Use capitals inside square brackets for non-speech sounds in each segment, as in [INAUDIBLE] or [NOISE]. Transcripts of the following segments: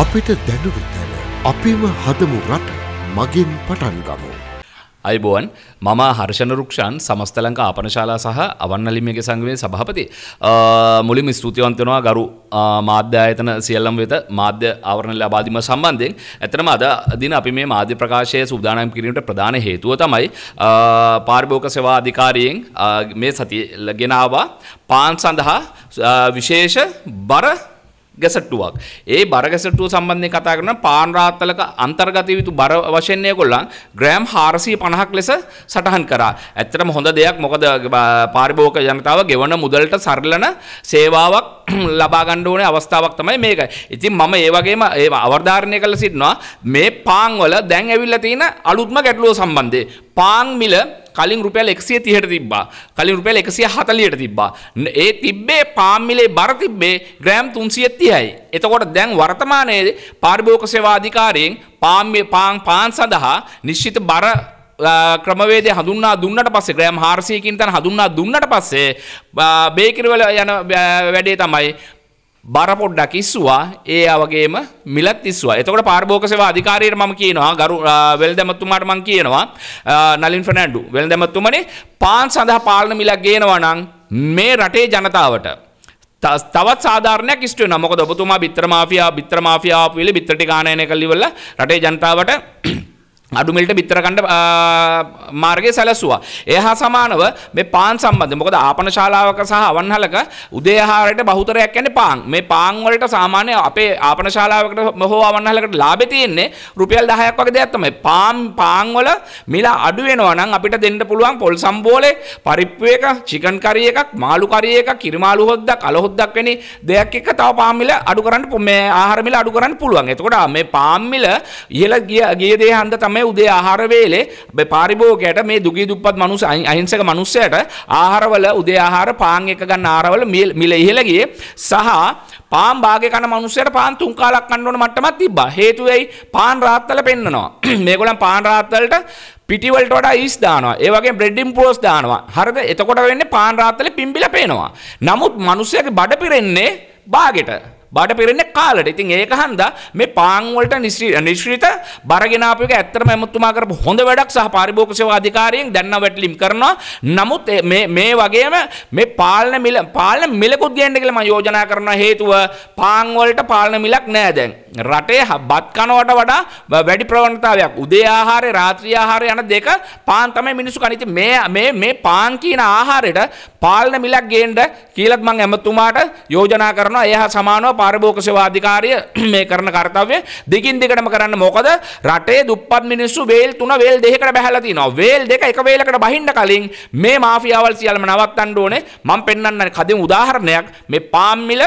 අපිට දැනුරුතැන අපිම හදමු රට මගින් පටන්ගමු. අයිබෝන් මම හර්ෂණරුක්ෂන් සමස්තලංක ආපනශාලා සහ අවන්නලිමගේ සංගවේ සභහපති මුලිම ස්තුතිවන්තනවා ගරු මාධ්‍යායතන සියල්ලම් වෙත මාධ්‍ය ආවරණ ලබාදීම සම්බන්ධයෙන් ඇතනම අද දින අපි මේ මාධ්‍ය ප්‍රකාශය සූදානම් කිරීමට ප්‍රධාන හේතුව තමයි පාර්භෝක සෙවා අධිකාරියෙන් මේ සති ලගෙනවා පාන් සඳහා විශේෂ බර ගැසට්ටුවක්. ඒ බර ගැසට්ටුව සම්බන්ධයෙන් කතා කරන පාන් රාත්තලක අන්තර්ගත යුතු බර වශයෙන් ඒගොල්ලන් ග්‍රෑම් 450ක් ලෙස සටහන් කරා. ඇත්තටම හොඳ දෙයක් මොකද පාරිභෝගික ජනතාව ගෙවන මුදලට සරලන සේවාවක් [CLEARS THROAT] ලබා ගන්න ඕනේ අවස්ථාවක් තමයි මේක. ඉතින් මම ඒ වගේම ඒ අවධාරණය කරලා සිටිනවා මේ පාන් වල දැන් ඇවිල්ලා තියෙන අලුත්ම ගැටලුව සම්බන්ධයෙන්. පාන් මිල කලින් රුපියල් 130ට තිබ්බා. කලින් රුපියල් 140ට තිබ්බා. ඒ තිබ්බේ පාන් මිලේ බර තිබ්බේ ග්‍රෑම් 330යි. එතකොට දැන් වර්තමානයේ පාරිභෝගික සේවා අධිකාරියෙන් පාන් පාන් සඳහා නිශ්චිත බර ක්‍රමවේද හඳුන්නා දුන්නට පස්සේ ග්‍රෑම් 400කින් තන හඳුන්නා දුන්නට පස්සේ බේකිරිවල යන වැඩේ තමයි බර පොඩ්ඩක් ඉස්සුවා ඒ වගේම මිලත් ඉස්සුවා. එතකොට පාර්බෝක සේවා අධිකාරියට මම කියනවා ගරු වෙල්දැමතුමාට මම කියනවා නලින් ෆර්නැන්ඩු වෙල්දැමතුමනේ පාන් සඳහා පාලන මිලක් ගේනවා නම් මේ රටේ ජනතාවට තවත් සාධාරණයක් ඉස්ට වෙනවා. මොකද ඔබතුමා බිත්තර මාෆියා බිත්තර මාෆියාව පිළි බිත්තර ටික ආනයනය කල්ලිවල රටේ ජනතාවට අඩුමිල්ට බිත්තරකණ්ඩ මාර්ගය සැලසුවා. ඒ හා සමානව මේ පාන් සම්බන්ධ මොකද ආපන ශාලාවක සහ අවන්හලක උදේ ආහාරයට බහුතරයක් යන්නේ පාන්. මේ පාන් වලට සාමාන්‍ය අපේ ආපන ශාලාවකට හෝ අවන්හලකට ලාභේ තියෙන්නේ රුපියල් 10ක් වගේ දෙයක් තමයි. පාන් පාන් වල මිල අඩු වෙනවා නම් අපිට දෙන්න පුළුවන් පොල් සම්බෝලේ, පරිප්පු එක, චිකන් කරි එකක්, මාළු කරි එකක්, කිරිමාළු හොද්දක්, අල හොද්දක් වෙනි දෙයක් එක්ක තව පාන් මිල අඩු කරන්න මේ ආහාර මිල අඩු කරන්න පුළුවන්. එතකොට මේ පාන් මිල ඉහළ ගිය ගිය දේ හන්ද තමයි තමයි උදේ ආහාර වේලේ පාරිභෝගයට මේ දුගී දුප්පත් මනුස්ස අහිංසක මනුස්සයට ආහාරවල උදේ ආහාර පාන් එක ගන්න ආහාරවල මිල ඉහළ ගියේ සහ පාන් භාගය කන මනුස්සයට පාන් තුන් කාලක් කන්න ඕන මට්ටමක් තිබ්බා. හේතුව ඇයි? පාන් රාත්තල පෙන්නනවා. [CLEARS THROAT] මේගොල්ලන් පාන් රාත්තලට පිටිවලට වඩා ඊස් දානවා. ඒ වගේ බ්‍රෙඩ් ඉම්පෝස් දානවා. හරිද? එතකොට වෙන්නේ පාන් රාත්තලේ පිම්බිලා පේනවා. නමුත් මනුස්සයාගේ බඩ පිරෙන්නේ භාගෙට. බඩ පෙරෙන්නේ කාලට. ඉතින් ඒක හන්දා මේ පාන් වලට නිශ්චිත බරගෙනාපු එක ඇත්තටම එමුතුමා කරපු හොඳ වැඩක් සහ පාරිභෝගික සේවා අධිකාරියෙන් දැන් නම් වැටලීම් කරනවා. නමුත් මේ මේ වගේම මේ පාලන මිල පාලන මිලකුත් ගේන්න කියලා මම යෝජනා කරනවා හේතුව පාන් වලට පාලන මිලක් නෑ දැන්. රටේ බත් කනවට වඩා වැඩි ප්‍රවණතාවයක් උදේ ආහාරය රාත්‍රී ආහාරය යන දෙක පාන් තමයි මිනිස්සු කන්නේ. ඉතින් මේ මේ මේ පාන් කියන ආහාරයට පාලන මිලක් ගේන්න කියලාත් මම එමතුමාට යෝජනා කරනවා. ඒ හා සමානව පාරිභෝගික සේවා අධිකාරිය [CLEARS THROAT] මේ කරන කාර්යය දිගින් දිගටම කරන්න. මොකද රටේ දුප්පත් මිනිස්සු වේල් තුන වේල් දෙකකට බහැලා තිනවා. වේල් දෙක එක වේලකට බහින්න කලින් මේ මාෆියාවල් සියල්ලම නවත්තන්න ඕනේ. මම පෙන්වන්න කදින් උදාහරණයක් මේ පාන් මිල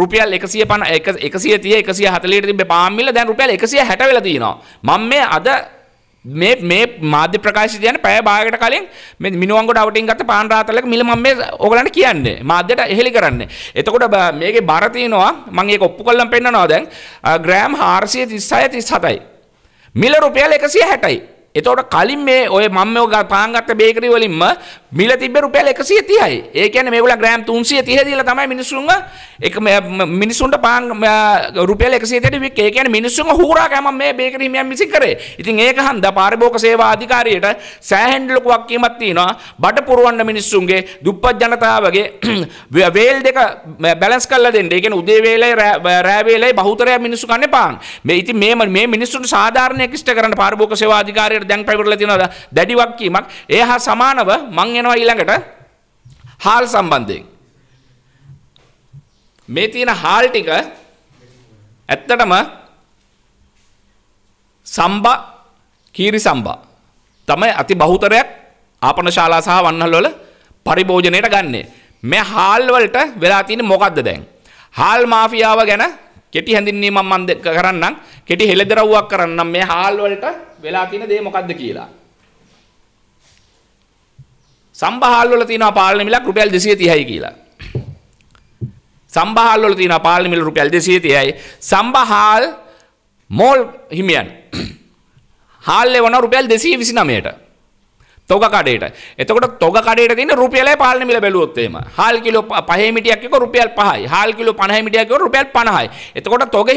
රුපියල් එකසිය පන එකසිය තිය එකසිය හතලට තිබ පාමිල දැන් රුපියල් එකසිය හැටවෙලතිනවා මං මේ අද මේ මේ මාධ්‍ය ප්‍රකාශ තියන පැය භාගට කලින් මේ මිනුවන්ගොඩ අවටින් ගත පාන්රාතලක මිල මම මේ ඕගලන්ට කියන්නේ මාධ්‍යට එහෙලි කරන්නේ එතකොට මේකේ බර තියෙනවා මම ඒක ඔප්පු කරලා පෙන්නනවා දැන් ග්‍රෑම් 436 37යි මිල රුපියල් 160යි එතකොට කලින් මේ ඔය මම ඔය පාන් ගත්ත බේකරි වලින්ම මිල තිබ්බ රුපියල් 130යි. ඒ කියන්නේ මේගොල්ලෝ ග්‍රෑම් 330 දීලා තමයි මිනිසුන්ව එක මිනිසුන්ට පාන් රුපියල් 130ට වික්. ඒ කියන්නේ මිනිසුන්ව හූරා ගමන් මේ බේකරි හිමියන් විසින් කරේ. ඉතින් ඒක හන්දා පාරිභෝගික සේවා අධිකාරියට සෑහෙන ලොකු වක්කීමක් තියෙනවා. බඩ පුරවන්න මිනිස්සුන්ගේ දුප්පත් ජනතාවගේ [CLEARS THROAT] වේල් දෙක බැලන්ස් කරලා දෙන්න. ඒ කියන්නේ උදේ වේලයි රෑ වේලයි බහුතරය මිනිස්සු කන්නේ පාන්. මේ ඉතින් මේ මේ මිනිස්සුන්ට සාධාරණයක් ඉෂ්ට කරන්න පාරිභෝගික සේවා අධිකාරියට දැන් පැවිරලා තියෙනවා. දැඩි වක්කීමක්. ඒ හා සමානව මං යනවා ඊළඟට හාල් සම්බන්ධයෙන්. මේ තියෙන හාල් ටික ඇත්තටම සම්බා කීරි සම්බා තමයි අති බහුතරයක් ආපන ශාලා සහ වන්නහල් වල පරිභෝජනයට ගන්නෙ. මේ හාල් වලට වෙලා තියෙන්නේ මොකද්ද දැන්? හාල් මාෆියාව ගැන කෙටි හැඳින්වීමක් මම කරන්නම්. කෙටි හෙළදරව්වක් කරන්නම් මේ හාල් වලට වෙලා තියෙන දේ මොකද්ද කියලා. සම්භාල් වල තියෙනවා පාලන මිලක් රුපියල් 230යි කියලා. සම්භාල් වල තියෙනවා පාලන මිල රුපියල් 230යි. සම්භාල් මෝල් හිමියන්. [CLEARS THROAT] හාල් ලැබෙනවා රුපියල් 229ට. තොග කඩේට. එතකොට තොග කඩේට තියෙන රුපියලයි පාලන මිල බැලුවොත් එහෙම. හාල් කිලෝ 5 මිටියක් එක රුපියල් 5යි. හාල් කිලෝ 50 මිටියක් එක රුපියල් 50යි. එතකොට තොග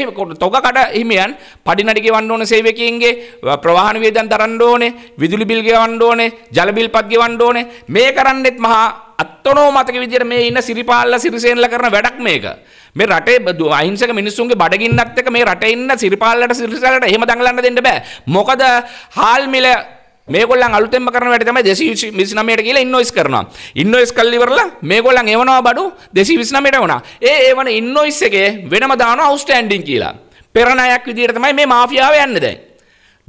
තොග කඩ හිමියන් පඩිනඩ ගෙවන්න ඕන සේවකයින්ගේ ප්‍රවාහන වියදම් දරන්න ඕනේ, විදුලි බිල් ගෙවන්න ඕනේ, ජල බිල්පත් ගෙවන්න ඕනේ. මේ කරන්නෙත් මහා අත්තනෝමතක විදිහට මේ ඉන්න සිරිපාල්ලා සිරිසේනලා කරන වැඩක් මේක. මේ රටේ අහිංසක මිනිස්සුන්ගේ බඩගින්නත් එක මේ රටේ ඉන්න සිරිපාල්ලට සිරිසලට එහෙම දඟලන්න දෙන්න බෑ. මොකද හාල් මිල මේගොල්ලන් අලුතෙන්ම කරන වැඩ තමයි 229ට කියලා ඉන්වොයිස් කරනවා. ඉන්වොයිස් කරලා ඉවරලා මේගොල්ලන් එවනවා බඩු 229ට වුණා. ඒ එවන ඉන්වොයිස් එකේ වෙනම දානවා අවුස්ටෑන්ඩින් කියලා. පෙර ණයක් විදිහට තමයි මේ මාෆියාව යන්නේ දැන්.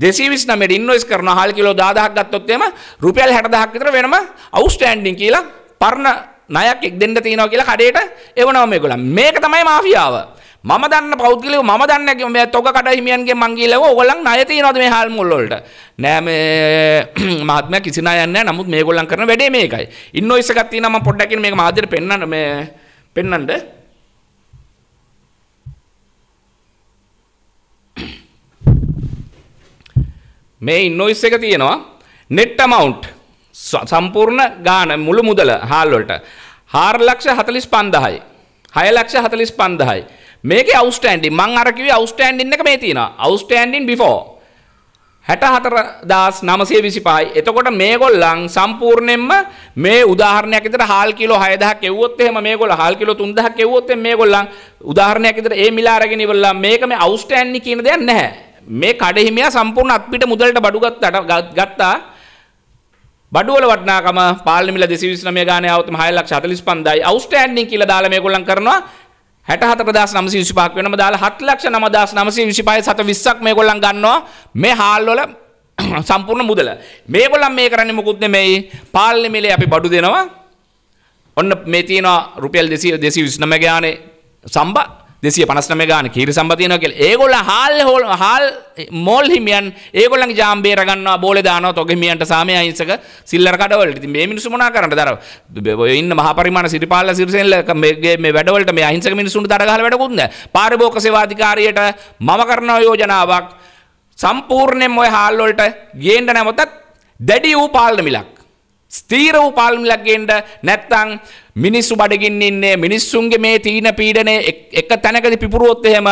229ට ඉන්වොයිස් කරනවා හාල් කිලෝ 10000ක් ගත්තොත් එහෙම රුපියල් 60000ක් විතර වෙනම අවුස්ටෑන්ඩින් කියලා පරණ ණයක් එක් දෙන්න තියෙනවා කියලා කඩේට එවනවා මේගොල්ලන්. මේක තමයි මාෆියාව. මම දන්න පෞද්ගලිකව මම දන්නේ මේ තොග කඩ හිමියන්ගෙන් මං ගිහලා ඕගොල්ලන් ණය තියනවාද මේ හාල් මුල් වලට නෑ මේ [CLEARS THROAT] මහත්මයා කිසි ණයක් නෑ නමුත් මේගොල්ලන් කරන වැඩේ මේකයි ඉන්වොයිස් එකක් තියෙනවා මම පොඩ්ඩක් ඉන්න මේක මහත්මයට පෙන්නන්න මේ පෙන්නන්න [CLEARS THROAT] මේ ඉන්වොයිස් එක තියෙනවා net amount සම්පූර්ණ ගාණ මුළු මුදල හාල් වලට 4 ලක්ෂ 45000යි 6 ලක්ෂ 45000යි මේක අවස්ටන්ඩින් මං අරකිවේ අවස්ටන්ඩින් එක මේ තියෙන අවස්ටන්ඩින් බිෆෝ හැට හතර දස් නමසේ විසිපායි එතකොට මේගොල්ලං සම්පූර්ණයෙන්ම මේ උදාහරණයක් විතර හාල් කිලෝ 6000ක් එව්වොත් එහෙම මේගොල්ලෝ හාල් කිලෝ 3000ක් එව්වොත් එහෙම මේගොල්ලන් උදාහරණයක් විතර ඒ මිල අරගෙන ඉවරලා මේක මේ අවස්ටන්ඩින් කියන දෙයක් නැහැ මේ කඩහිමියා සම්පූර්ණ අත්පිට මුදලට බඩු ගත්තට ගත්තා බඩුවල වටනාකම පාලිමිල දෙසිවිස්නමය ගානය අවතම හයලක් ශතලිස් පන්දයි අවස්ටෑන්ඩින් කියල දාලා මේ ගොල්ලන් කරනවා හැට හතරදස් නමසි විසිපාක් වෙනම දාලා හත් ලක්ෂ නමදස් නමසි විසිපයි සත විස්සක් මේ ගොල්ලන් ගන්නවා මේ හාල්වල සම්පූර්ණ [CLEARS THROAT] මුදල මේ ගොල්ලන් මේ කරන්නේ මොකුත් නෙමෙයි පාලනය මිලේ අපි බඩු දෙනවා ඔන්න මේ තියෙනවා රුපියල් 200 229 ගානේ සම්බා දෙසිය පනස්නම ගාන කීර සම්බතියන කෙල් ඒගොල හාල් හෝල් හල් මෝල් හිමියන් ඒගොලන් ජාම්බේරගන්න බෝල දාන තොගමියන්ට සාමය අහිංසක සිල්ලර කඩවලට ඉතින් මේ මිනිස්සු මොනා කරන්නද දර ඔය ඉන්න මහා පරිමාණ සිරිපාල සිරිසෙල්ල මේ මේ වැඩවලට මේ අහිංසක මිනිස්සුන්ට දඩ ගහලා වැඩකුත් නැහැ පාරිභෝගික සේවාධිකාරියට මම කරන යෝජනාවක් සම්පූර්ණයෙන්ම ඔය හාල් වලට ගේන්න නැමතත් දැඩි වූ පාලන මිලක් ස්තීර වූ පාලමිලක්ගෙන්ට නැත්තං මිනිස්සු බඩගින් ඉන්නේ මිනිස්සුන්ගේ මේ තීන පීඩනය එක තැනකද පිපුරුවොත් එහෙම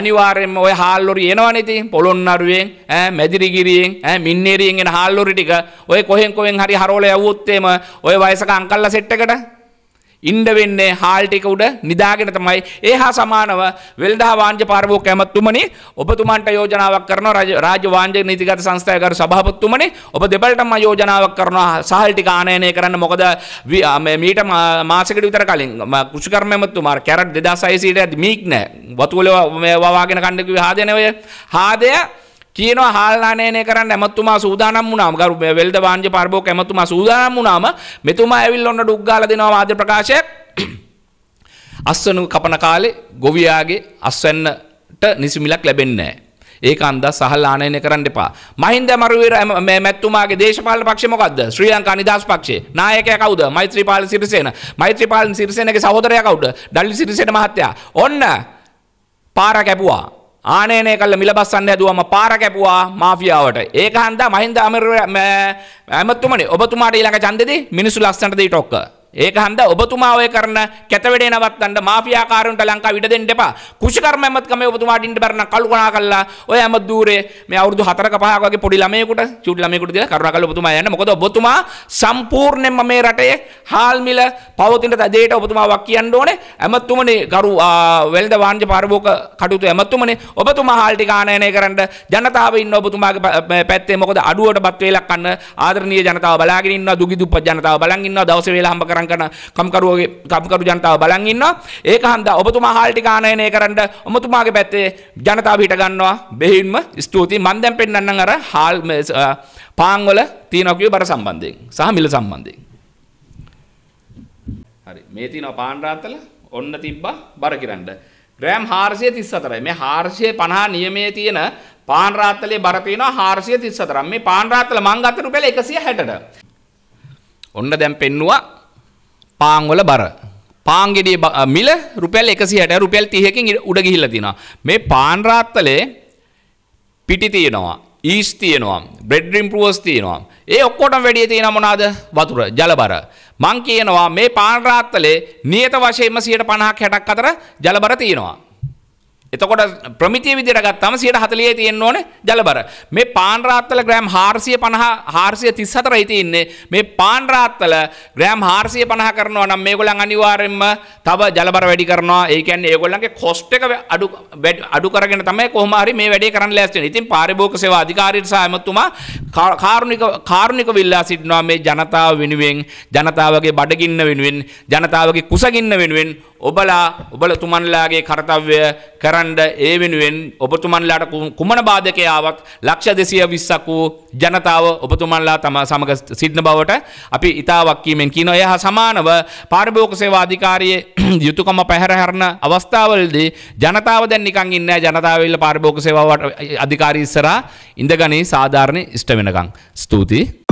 අනිවාර්යෙන්ම ඔය හාල්ලොරි එනවනේ ඉතින් පොළොන්නරුවෙන් ඈ මැදිරිගිරියෙන් ඈ මින්නේරියෙන් එන හාල්ලොරි ටික ඔය කොහෙන් කොහෙන් හරි හරවලා යවුවොත් එහෙම ඔය වයසක අංකල්ලා සෙට් එකට ඉන්ඩ වෙන්නේ හාල්ටික උඩ නිදාගෙන තමයි ඒ හා සමානව වෙල්දා වාංජ පාරවෝ කැමතුමනි ඔබතුමන්ට යෝජනාවක් කරන රාජ්‍ය වාංජ නීතිගත සංස්ථායකරු සභාපතිතුමනි ඔබ දෙපළටම යෝජනාවක් කරනවා සහල්ටික ආනයනය කරන්න මොකද මීට මාසකට විතර කලින් කෘෂිකර්මතුමා කැරට් 2600ට ඇති මීක් නෑ වතුවල වවාගෙන කන්න කිව්වේ හාදය නෙවෙයි හාදය කියනවා හාල්නානයනය කරන්න ඇමතුමා සූදානම් වුණාම ගරු වෙල්ද වාංජ පර්බෝක ඇමතුමා සූදානම් වුණාම මෙතුමා ඇවිල් ඔන්න ඩුක්ගාල දෙනවා වාද්‍ය ප්‍රකාශයක් [CLEARS THROAT] අස්සනු කපන කාලේ ගොවියාගේ අස්වැන්නට නිසිමිලක් ලැබෙන්නේ ඒක අන්දා සහල් ආනයනය කරන්න එපා. මහින්ද මරුවීර මැතිතුමාගේ දේශපාලන පක්ෂය මොකද්ද? ශ්‍රී ලංකා නිදහස් පක්ෂය. නායකයා කවුද? මෛත්‍රීපාල සිරිසේන. මෛත්‍රීපාල සිරිසේනගේ සහෝදරයා කවුද? ඩල්ලි සිරිසේන මහත්තයා. ඔන්න පාර කැපුවා. ආනයනය කල්ල මිලබස්සන්න ඇදුවම පාර කැපුවා මාෆියාවට ඒක හන්දා මහින්ද අමර ඇමතුමනේ ඔබතුමාට ඊළඟ චන්දෙදී මිනිසු ලස්සනට දී ටොක්ක ඒක හන්ද ඔබතුමා ඔය කරන කැතවැඩේ නවත්තන්න මාෆියාකාරයන්ට ලංකාව ඉඩ දෙන්න එපා. කුෂිකර්ම ඇමතිකමේ ඔබතුමාට ඉන්න බැරනම් කල්පනා කළා ඔය හැම দূරේ මේ අවුරුදු 4ක 5ක වගේ පොඩි ළමයෙකුට චුටි ළමයෙකුට දීලා කරුණා කළා ඔබතුමා යන්න. මොකද ඔබතුමා සම්පූර්ණයෙන්ම මේ රටේ හාල් මිල පවතින දෙයට ඔබතුමාවක් කියන්න ඕනේ. ඇමතුමනේ ගරු වෙළඳ වාණිජ පාරභෝගික කටයුතු ඇමතුමනේ ඔබතුමා හාල් ටික ආනයනය කරන්න ජනතාව ඉන්න ඔබතුමාගේ පැත්තේ මොකද අඩුවට බත් වේලක් කන්න ආදරණීය ජනතාව බලාගෙන ඉන්නවා දුගී දුප්පත් ජනතාව බලන් ඉන්නවා දවසේ වේල හම්බ කර තරම් කරන කම්කරුවගේ කම්කරු ජනතාව බලන් ඉන්නවා. ඒක හන්දා ඔබතුමා හාල්ටි ගානයනය කරන්න ඔබතුමාගේ පැත්තේ ජනතාව හිට ගන්නවා. බෙහින්ම ස්තුතියි මම දැන් පෙන්නන්නම් අර හාල් පාන් වල තියෙනවා කියේ බර සම්බන්ධයෙන් සහ මිල සම්බන්ධයෙන්. හරි මේ තියෙනවා පාන් රාත්තල ඔන්න තිබ්බා බර කිරන්න. ග්‍රෑම් 434යි. මේ 450 නියමයේ තියෙන පාන් රාත්තලේ බර තියෙනවා 434. මේ පාන් රාත්තල මං ගත්ත රුපියල් 160ට. ඔන්න දැන් පෙන්නවා පාංවල බර පාංගෙඩිය මිල රුපැල් එකසිහට රුපැල් තියකින් උඩ ගිහිල්ල තිනවා මේ පාන්රාත්තලේ පිටි තියෙනවා ඊස් තියෙනවා බෙඩ්රිම් පරුවස් තියෙනවා ඒ ඔක්කොට වැඩිය තියෙන මොනාද වතුර ජලබර මං කියනවා මේ පාන්රාත්තලේ නියත වශයෙන්ම සියට පණහක් හැටක් අතර ජලබර තියෙනවා එතකොට ප්‍රමිතිය විදිහට ගත්තාම 140යි තියෙන්න ඕනේ ජලබර. මේ පාන් රාත්තල ග්‍රෑම් 450 434යි තියෙන්නේ. මේ පාන් රාත්තල ග්‍රෑම් 450 කරනවා නම් මේගොල්ලන් අනිවාර්යයෙන්ම තව ජලබර වැඩි කරනවා. ඒ කියන්නේ ඒගොල්ලන්ගේ cost එක අඩු අඩු කරගෙන තමයි කොහොම හරි මේ වැඩේ කරන්න ලෑස්ති වෙන්නේ. ඉතින් පාරිභෝගික සේවා අධිකාරියට සහ එමතුමා කාරුණික කාරුණික විල්ලා සිටිනවා මේ ජනතාව වෙනුවෙන්, ජනතාවගේ බඩගින්න වෙනුවෙන්, ජනතාවගේ කුසගින්න වෙනුවෙන් ඔබලා ඔබලතුමන්ලාගේ කර්තව්‍ය කරන්න ඒ වෙනුවෙන් ඔබතුමන්ලාට කුමන බාධකයාවක් ලක්ෂ දෙසිය විස්සක් වූ ජනතාව ඔබතුමන්ලා තම සමග සිද්ධ බවට අපි ඉතාවක් කීමෙන් කියන එය සමානව පාර්භෝක සේවා අධිකාරියේ [CLEARS THROAT] යුතුකම පැහැරහැරන අවස්ථාවලදී ජනතාව දැන් නිකන් ඉන්නේ ජනතාව ඉල්ල පාර්භෝක සේවා අධිකාරී ඉස්සරහා ඉඳගනි සාධාරණ ඉෂ්ට වෙනකන් ස්තුතියි